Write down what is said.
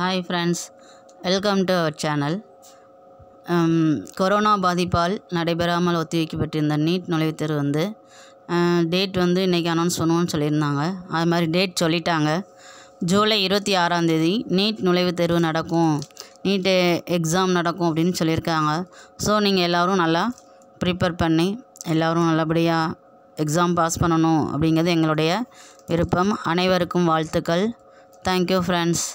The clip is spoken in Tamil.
hi friends welcome to our channel corona பாதிப்பால் நடைபெறாமல் ஒத்திவைக்கப்பட்டிருந்த நீட் நுழைவுத்தேர்வு வந்து டேட் வந்து இன்றைக்கி அனௌன்ஸ் பண்ணுவோம்னு சொல்லியிருந்தாங்க அது மாதிரி டேட் சொல்லிட்டாங்க ஜூலை இருபத்தி ஆறாந்தேதி நீட் நுழைவுத் தேர்வு நடக்கும் நீட்டு எக்ஸாம் நடக்கும் அப்படின்னு சொல்லியிருக்காங்க ஸோ நீங்கள் எல்லோரும் நல்லா ப்ரிப்பேர் பண்ணி எல்லோரும் நல்லபடியாக எக்ஸாம் பாஸ் பண்ணணும் அப்படிங்கிறது எங்களுடைய விருப்பம் அனைவருக்கும் வாழ்த்துக்கள் தேங்க்யூ ஃப்ரெண்ட்ஸ்